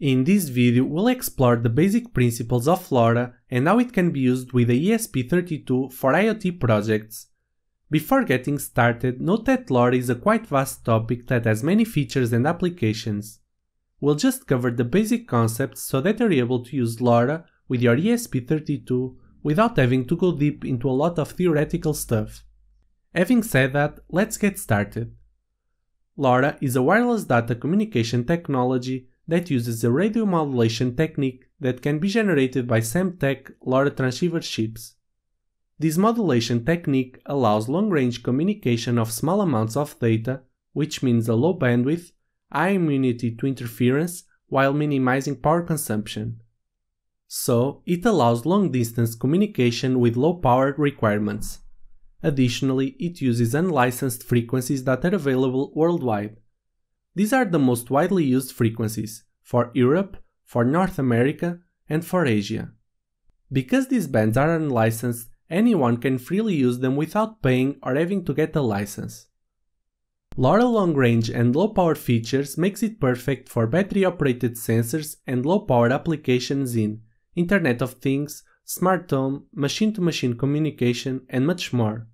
In this video, we'll explore the basic principles of LoRa and how it can be used with the ESP32 for IoT projects. Before getting started, note that LoRa is a quite vast topic that has many features and applications. We'll just cover the basic concepts so that you're able to use LoRa with your ESP32 without having to go deep into a lot of theoretical stuff. Having said that, let's get started. LoRa is a wireless data communication technology that uses a radio modulation technique that can be generated by Semtech LoRa transceiver chips. This modulation technique allows long-range communication of small amounts of data, which means a low bandwidth, high immunity to interference, while minimizing power consumption. So, it allows long-distance communication with low power requirements. Additionally, it uses unlicensed frequencies that are available worldwide. These are the most widely used frequencies, for Europe, for North America, and for Asia. Because these bands are unlicensed, anyone can freely use them without paying or having to get a license. LoRa long range and low power features makes it perfect for battery operated sensors and low power applications in Internet of Things, smart home, machine to machine communication, and much more.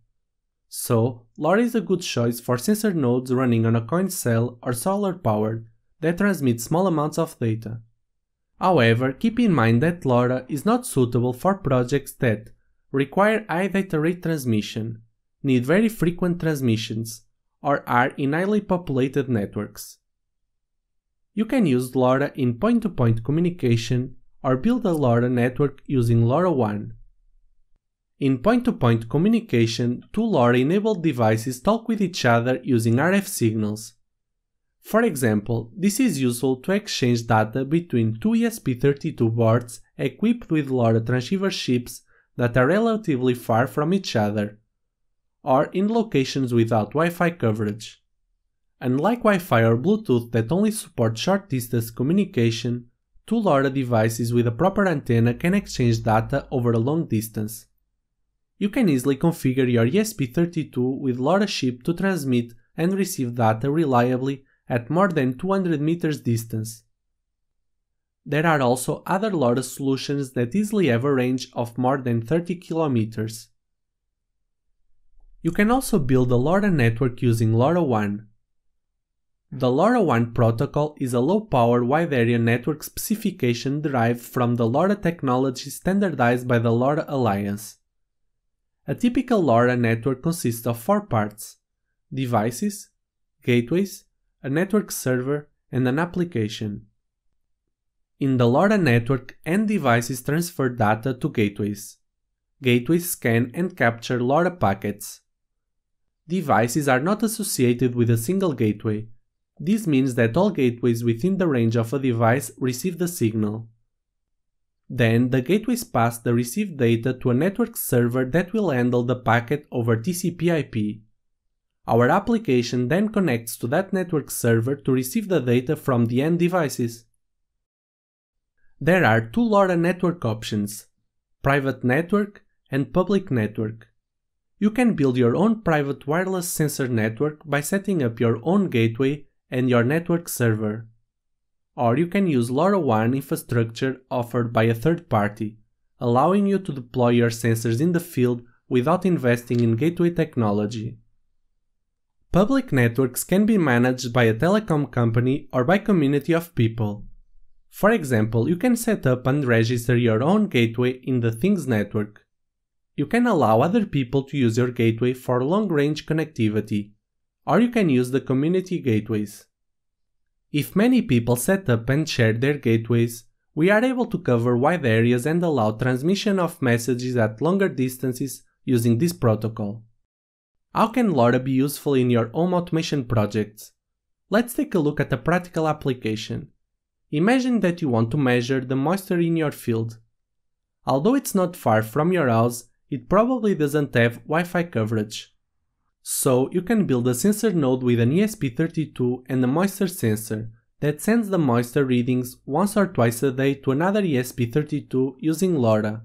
So, LoRa is a good choice for sensor nodes running on a coin cell or solar powered, that transmit small amounts of data. However, keep in mind that LoRa is not suitable for projects that require high data rate transmission, need very frequent transmissions, or are in highly populated networks. You can use LoRa in point-to-point -point communication or build a LoRa network using LoRaWAN. In point-to-point -point communication, two LoRa-enabled devices talk with each other using RF signals, for example, this is useful to exchange data between two ESP32 boards equipped with LoRa transceiver chips that are relatively far from each other, or in locations without Wi-Fi coverage. Unlike Wi-Fi or Bluetooth that only support short-distance communication, two LoRa devices with a proper antenna can exchange data over a long distance. You can easily configure your ESP32 with LoRa chip to transmit and receive data reliably at more than 200 meters distance. There are also other LoRa solutions that easily have a range of more than 30 kilometers. You can also build a LoRa network using LoRaWAN. The LoRaWAN protocol is a low-power wide area network specification derived from the LoRa technology standardized by the LoRa Alliance. A typical LoRa network consists of four parts devices, gateways, a network server, and an application. In the LoRa network, end devices transfer data to gateways. Gateways scan and capture LoRa packets. Devices are not associated with a single gateway. This means that all gateways within the range of a device receive the signal. Then the gateways pass the received data to a network server that will handle the packet over TCP IP. Our application then connects to that network server to receive the data from the end devices. There are two LoRa network options, private network and public network. You can build your own private wireless sensor network by setting up your own gateway and your network server. Or you can use LoRaWAN infrastructure offered by a third party, allowing you to deploy your sensors in the field without investing in gateway technology. Public networks can be managed by a telecom company or by community of people. For example, you can set up and register your own gateway in the Things network. You can allow other people to use your gateway for long-range connectivity, or you can use the community gateways. If many people set up and share their gateways, we are able to cover wide areas and allow transmission of messages at longer distances using this protocol. How can LoRa be useful in your home automation projects? Let's take a look at a practical application. Imagine that you want to measure the moisture in your field. Although it's not far from your house, it probably doesn't have Wi-Fi coverage. So you can build a sensor node with an ESP32 and a moisture sensor that sends the moisture readings once or twice a day to another ESP32 using LoRa.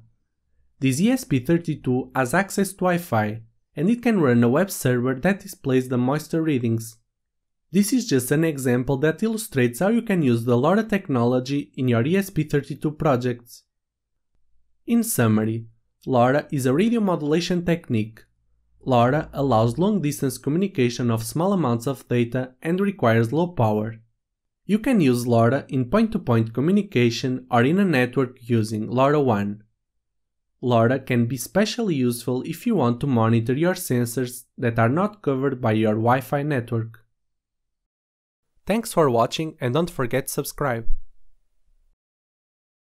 This ESP32 has access to Wi-Fi, and it can run a web server that displays the moisture readings. This is just an example that illustrates how you can use the LoRa technology in your ESP32 projects. In summary, LoRa is a radio modulation technique. LoRa allows long-distance communication of small amounts of data and requires low power. You can use LoRa in point-to-point -point communication or in a network using LoRaWAN. LoRa can be especially useful if you want to monitor your sensors that are not covered by your Wi-Fi network. Thanks for watching and don't forget subscribe.